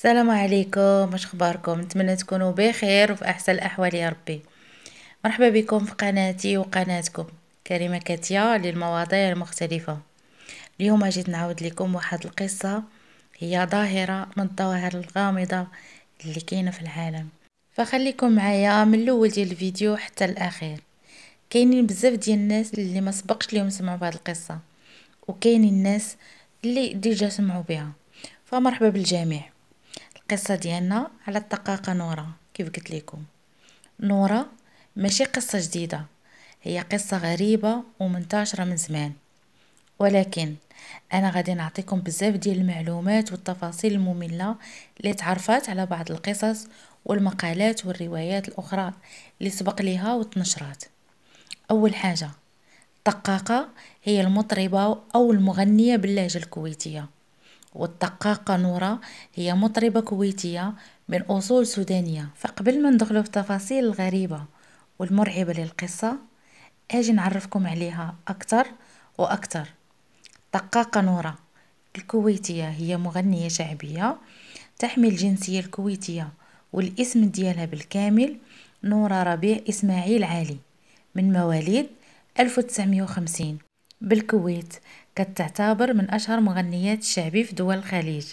السلام عليكم اش اخباركم نتمنى تكونوا بخير وفي احسن الاحوال يا ربي مرحبا بكم في قناتي وقناتكم كريمه كاتيا للمواضيع المختلفه اليوم جيت نعاود لكم واحد القصه هي ظاهره من الظواهر الغامضه اللي كاينه في العالم فخليكم معايا من الاول ديال الفيديو حتى الاخير كاينين بزاف ديال الناس اللي ما سبقش ليهم سمعوا بهذه القصه وكاينين الناس اللي ديجا سمعوا بها فمرحبا بالجميع القصة ديالنا على الدقاقة نورا كيف قلت لكم نورا ماشي قصة جديدة هي قصة غريبة ومنتشرة من زمان ولكن انا غادي نعطيكم بزاف ديال المعلومات والتفاصيل المملة اللي تعرفات على بعض القصص والمقالات والروايات الاخرى اللي سبق لها وتنشرات اول حاجة الدقاقة هي المطربة او المغنية باللهجة الكويتية والدقاقة نورة هي مطربة كويتية من أصول سودانية فقبل ما ندخلو في التفاصيل الغريبة والمرعبة للقصة أجي نعرفكم عليها أكتر وأكثر دقاقة نورة الكويتية هي مغنية شعبية تحمي الجنسية الكويتية والاسم ديالها بالكامل نورة ربيع إسماعيل عالي من مواليد 1950 بالكويت كتعتبر من اشهر مغنيات الشعبي في دول الخليج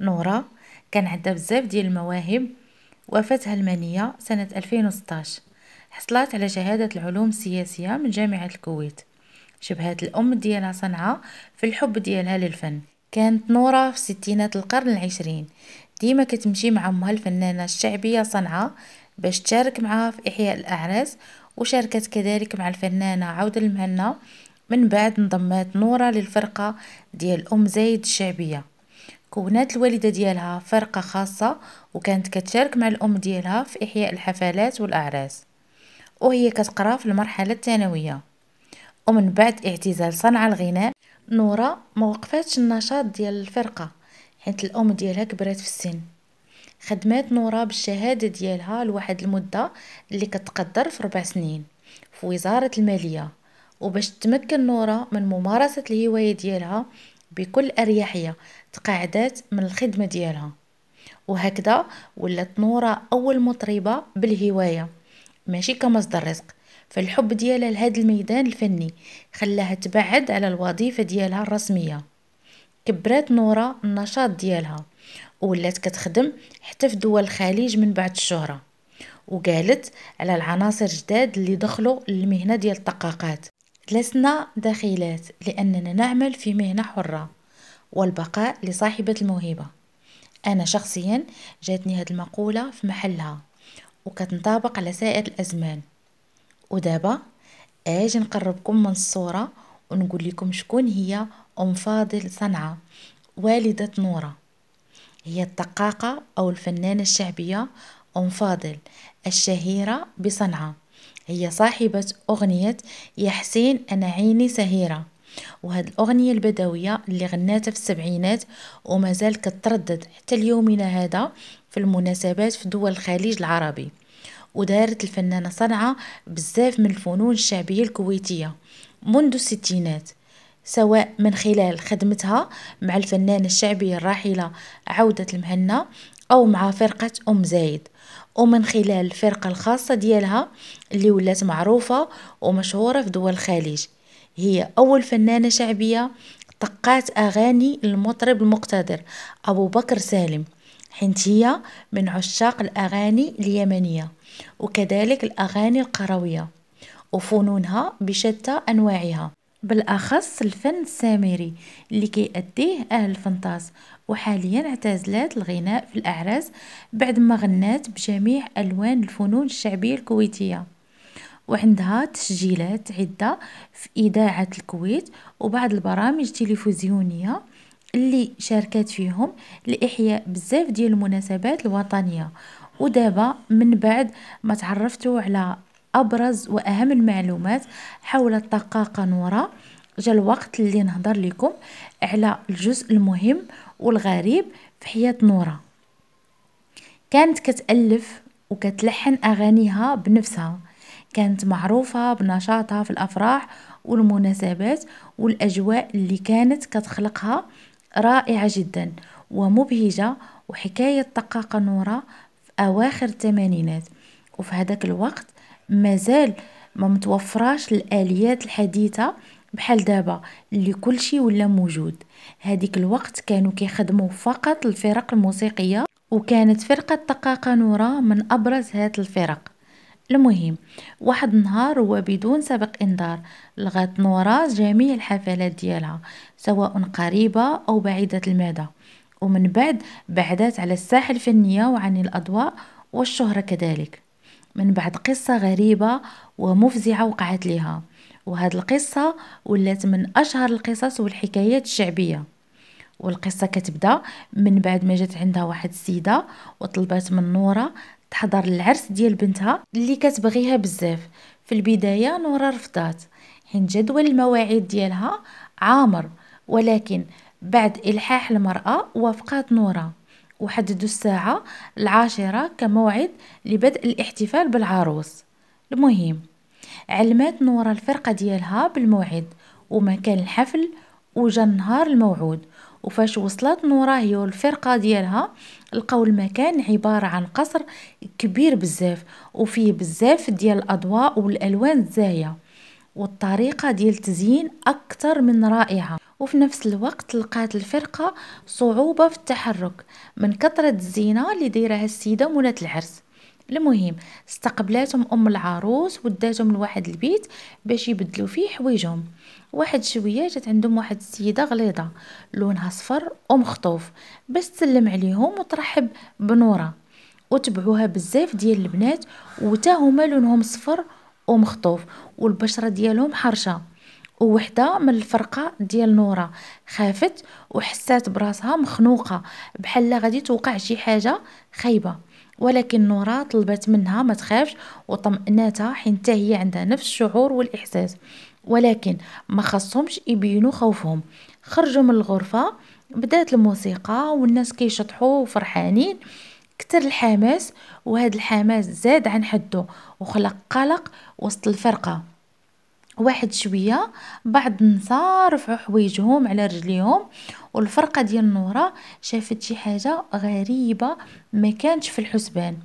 نورا كان عندها بزاف ديال المواهب وفاتها المنيه سنه 2016 حصلت على شهاده العلوم السياسيه من جامعه الكويت شبهات الام ديالها صنعاء في الحب ديالها للفن كانت نورا في ستينات القرن العشرين ديما كتمشي مع امها الفنانه الشعبيه صنعاء باش تشارك معها في احياء الاعراس وشاركت كذلك مع الفنانه عوده المهنا من بعد انضمت نورة للفرقة ديال أم زايد الشعبية كونات الوالدة ديالها فرقة خاصة وكانت كتشارك مع الأم ديالها في إحياء الحفلات والأعراس وهي كتقرا في المرحلة الثانوية ومن بعد اعتزال صنع الغناء نورة وقفتش النشاط ديال الفرقة حيت الأم ديالها كبرات في السن خدمات نورة بالشهادة ديالها لواحد المدة اللي كتقدر في ربع سنين في وزارة المالية وباش تمكن نورا من ممارسة الهواية ديالها بكل أريحية تقاعدات من الخدمة ديالها وهكذا ولات نورا أول مطربة بالهواية ماشي كمصدر رزق فالحب ديالها لهذا الميدان الفني خلاها تبعد على الوظيفة ديالها الرسمية كبرات نورا النشاط ديالها ولات كتخدم حتى في دول الخليج من بعد الشهرة وقالت على العناصر جداد اللي دخلوا للمهنة ديال الطقاقات لسنا دخيلات لأننا نعمل في مهنة حرة والبقاء لصاحبة الموهبة أنا شخصيا جاتني هاد المقولة في محلها وكتنطابق على سائر الأزمان ودابا اجي نقربكم من الصورة ونقول لكم شكون هي أم فاضل صنعة والدة نورة هي الدقاقة أو الفنانة الشعبية أم فاضل الشهيرة بصنعة هي صاحبة أغنية يا حسين أنا عيني سهيرة وهذه الأغنية البدوية اللي غناتها في السبعينات زال كتردد حتى ليومنا هذا في المناسبات في دول الخليج العربي ودارت الفنانة صنعة بزاف من الفنون الشعبية الكويتية منذ الستينات سواء من خلال خدمتها مع الفنانة الشعبية الراحلة عودة المهنا أو مع فرقة أم زايد ومن خلال الفرقة الخاصة ديالها اللي ولات معروفة ومشهورة في دول الخليج هي أول فنانة شعبية طقات أغاني المطرب المقتدر أبو بكر سالم حيث هي من عشاق الأغاني اليمنية وكذلك الأغاني القروية وفنونها بشتى أنواعها بالأخص الفن السامري اللي كيأديه أهل الفنطاس وحاليا اعتزلت الغناء في الأعراس بعد ما غنات بجميع ألوان الفنون الشعبية الكويتية وعندها تسجيلات عدة في إذاعة الكويت وبعض البرامج التلفزيونية اللي شاركت فيهم لإحياء بزاف ديال المناسبات الوطنية ودابا من بعد ما تعرفتوا على أبرز وأهم المعلومات حول الطاقة قنورة جا الوقت اللي نهضر لكم على الجزء المهم والغريب في حياة نورة كانت كتألف وكتلحن أغانيها بنفسها كانت معروفة بنشاطها في الأفراح والمناسبات والأجواء اللي كانت كتخلقها رائعة جدا ومبهجة وحكاية طقاقة نورة في أواخر الثمانينات وفي هذاك الوقت مازال ما متوفراش الاليات الحديثه بحال دابا اللي كلشي ولا موجود هذيك الوقت كانوا كيخدموا فقط الفرق الموسيقيه وكانت فرقه نورا من ابرز هات الفرق المهم واحد النهار وبدون سابق انذار لغات نورا جميع الحفلات ديالها سواء قريبه او بعيده المدى ومن بعد بعدات على الساحه الفنيه وعن الاضواء والشهره كذلك من بعد قصة غريبة ومفزعة وقعت لها وهاد القصة ولات من أشهر القصص والحكايات الشعبية والقصة كتبدا من بعد ما جات عندها واحد السيدة وطلبات من نورة تحضر العرس ديال بنتها اللي كتبغيها بزاف في البداية نورة رفضات حين جدول المواعيد ديالها عامر ولكن بعد إلحاح المرأة وافقات نورة وحددوا الساعة العاشرة كموعد لبدء الاحتفال بالعروس المهم علمات نورة الفرقة ديالها بالموعد ومكان الحفل وجا النهار الموعود وفاش وصلت نورة هي والفرقة ديالها لقاو المكان عبارة عن قصر كبير بزاف وفيه بزاف ديال الأضواء والألوان الزاهية والطريقة ديال التزيين أكثر من رائعة وفي نفس الوقت لقات الفرقة صعوبة في التحرك من كثرة الزينة اللي دايرها السيدة مولات العرس المهم استقبلاتهم ام العروس وداتهم لواحد البيت باش يبدلوا فيه حوايجهم واحد شويه جات عندهم واحد السيده غليظه لونها صفر ومخطوف باش تسلم عليهم وترحب بنوره وتبعوها بزاف ديال البنات وتا هما لونهم صفر ومخطوف والبشره ديالهم حرشه ووحده من الفرقه ديال نورا خافت وحسات براسها مخنوقه بحال غادي توقع شي حاجه خايبه ولكن نورا طلبت منها ما تخافش وطمئناتها حتى هي عندها نفس الشعور والاحساس ولكن ما خصهمش يبينوا خوفهم خرجوا من الغرفه بدات الموسيقى والناس كيشطحوا وفرحانين كتر الحماس وهذا الحماس زاد عن حده وخلق قلق وسط الفرقه واحد شويه بعض النساء رفعوا حويجهم على رجليهم والفرقه ديال النورة شافت شي حاجه غريبه ما كانتش في الحسبان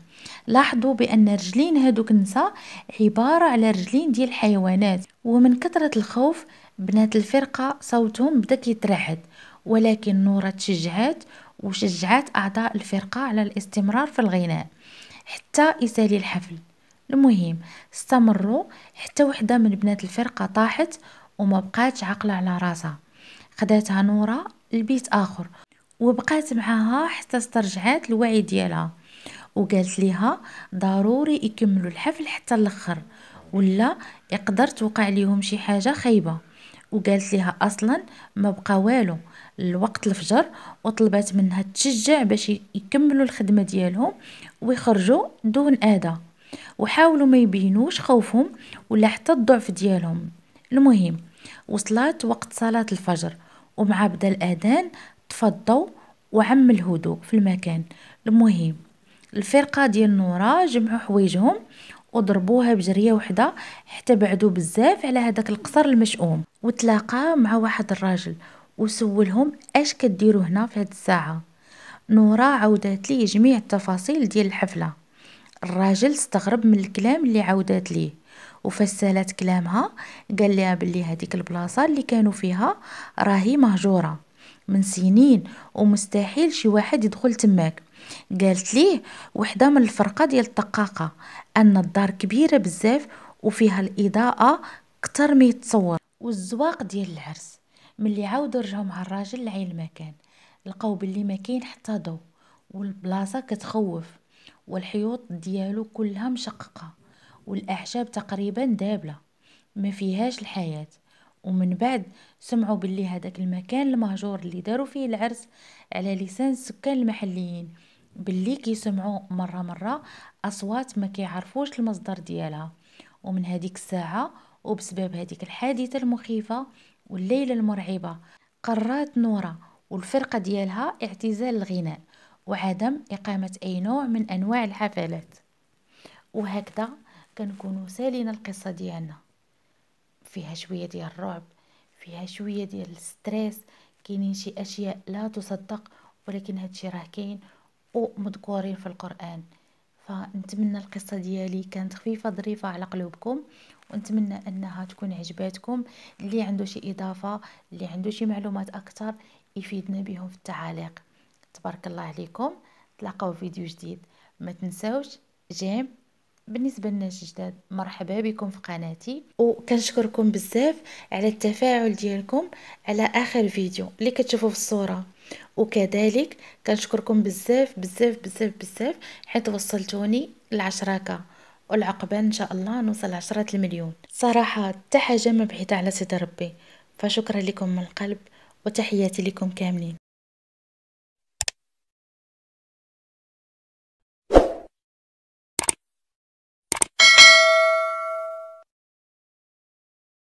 لاحظوا بان رجلين هادوك النساء عباره على رجلين ديال الحيوانات ومن كثره الخوف بنات الفرقه صوتهم بدا كيترعد ولكن نوره تشجعات وشجعات اعضاء الفرقه على الاستمرار في الغناء حتى يسالي الحفل المهم استمروا حتى وحده من بنات الفرقه طاحت وما بقاتش عاقله على راسها خداتها نوره لبيت اخر وبقات معاها حتى استرجعات الوعي ديالها وقالت ليها ضروري يكملوا الحفل حتى الاخر ولا يقدر توقع ليهم شي حاجه خايبه وقالت ليها اصلا ما بقى والو الوقت الفجر وطلبت منها تشجع باش يكملوا الخدمه ديالهم ويخرجوا دون اذى وحاولوا ما يبينوش خوفهم ولا حتى الضعف ديالهم المهم وصلت وقت صلاة الفجر ومع بدا الأذان تفضوا وعم الهدوء في المكان المهم الفرقة ديال نورا جمعوا حوايجهم وضربوها بجريه وحده حتى بعدو بزاف على هذاك القصر المشؤوم وتلاقى مع واحد الراجل وسولهم اش كديروا هنا في هاد الساعه نورا عودت لي جميع التفاصيل ديال الحفله الراجل استغرب من الكلام اللي عاودات ليه وفسالات كلامها قال لها بلي هذيك البلاصه اللي كانوا فيها راهي مهجوره من سنين ومستحيل شي واحد يدخل تماك قالت ليه وحده من الفرقه ديال الطقاقه ان الدار كبيره بزاف وفيها الاضاءه كتر ما يتصور والزواق ديال العرس ملي عاودوا رجعوا مع الراجل لعين المكان لقاو بلي ما كاين حتى ضو والبلاصه كتخوف والحيوط ديالو كلها مشققه والاعشاب تقريبا دابله ما فيهاش الحياه ومن بعد سمعوا باللي هذاك المكان المهجور اللي داروا فيه العرس على لسان السكان المحليين باللي كيسمعوا مره مره اصوات ما كيعرفوش المصدر ديالها ومن هذيك الساعه وبسبب هذيك الحادثه المخيفه والليله المرعبه قررت نوره والفرقه ديالها اعتزال الغناء وعدم إقامة أي نوع من أنواع الحفلات وهكذا كنكونوا سالينا القصة ديالنا فيها شوية ديال الرعب فيها شوية ديال الستريس كاينين شي أشياء لا تصدق ولكن هادشي راه كاين ومذكورين في القرآن فنتمنى القصة ديالي كانت خفيفة ظريفة على قلوبكم ونتمنى أنها تكون عجباتكم اللي عنده شي إضافة اللي عنده شي معلومات أكثر يفيدنا بهم في التعاليق تبارك الله عليكم تلاقاو فيديو جديد ما تنساوش جيم بالنسبه للناس جداد مرحبا بكم في قناتي وكنشكركم بزاف على التفاعل ديالكم على اخر فيديو اللي كتشوفوا في الصوره وكذلك كنشكركم بزاف بزاف بزاف بزاف حيت وصلتوني العشراكه والعقبه ان شاء الله نوصل عشرة المليون صراحه حتى حاجه ما بعيده على سيد ربي فشكرا لكم من القلب وتحياتي لكم كاملين